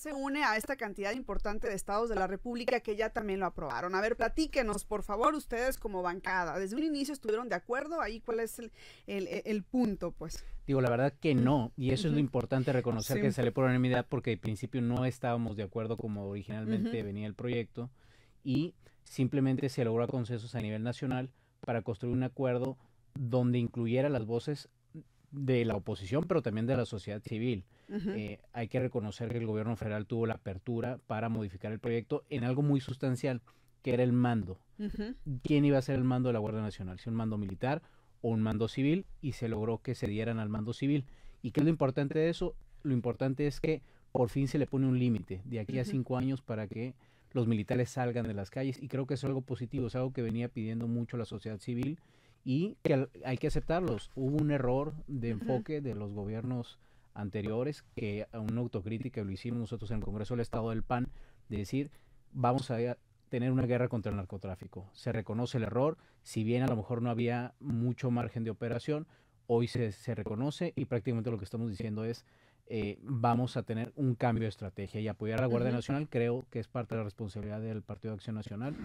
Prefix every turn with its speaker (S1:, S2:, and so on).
S1: se une a esta cantidad importante de estados de la República que ya también lo aprobaron. A ver, platíquenos, por favor, ustedes como bancada. ¿Desde un inicio estuvieron de acuerdo? ¿Ahí cuál es el, punto, pues? Digo, la verdad que no, y eso es lo importante reconocer que sale por unanimidad porque al principio no estábamos de acuerdo como originalmente venía el proyecto y simplemente se logró consensos a nivel nacional para construir un acuerdo donde incluyera las voces de la oposición, pero también de la sociedad civil. Eh, hay que reconocer que el gobierno federal tuvo la apertura para modificar el proyecto en algo muy sustancial, que era el mando. ¿Quién iba a ser el mando de la Guardia Nacional? ¿Si un mando militar o un mando civil? Y se logró que se dieran al mando civil. ¿Y qué es lo importante de eso? Lo importante es que por fin se le pone un límite de aquí a cinco años para que los militares salgan de las calles y creo que es algo positivo, es algo que venía pidiendo mucho la sociedad civil y que hay que aceptarlos. Hubo un error de enfoque de los gobiernos anteriores, que una autocrítica lo hicimos nosotros en el Congreso del Estado del PAN, de decir, vamos a tener una guerra contra el narcotráfico. Se reconoce el error, si bien a lo mejor no había mucho margen de operación, hoy se, reconoce y prácticamente lo que estamos diciendo es, eh, vamos a tener un cambio de estrategia y apoyar a la Guardia Nacional creo que es parte de la responsabilidad del Partido de Acción Nacional.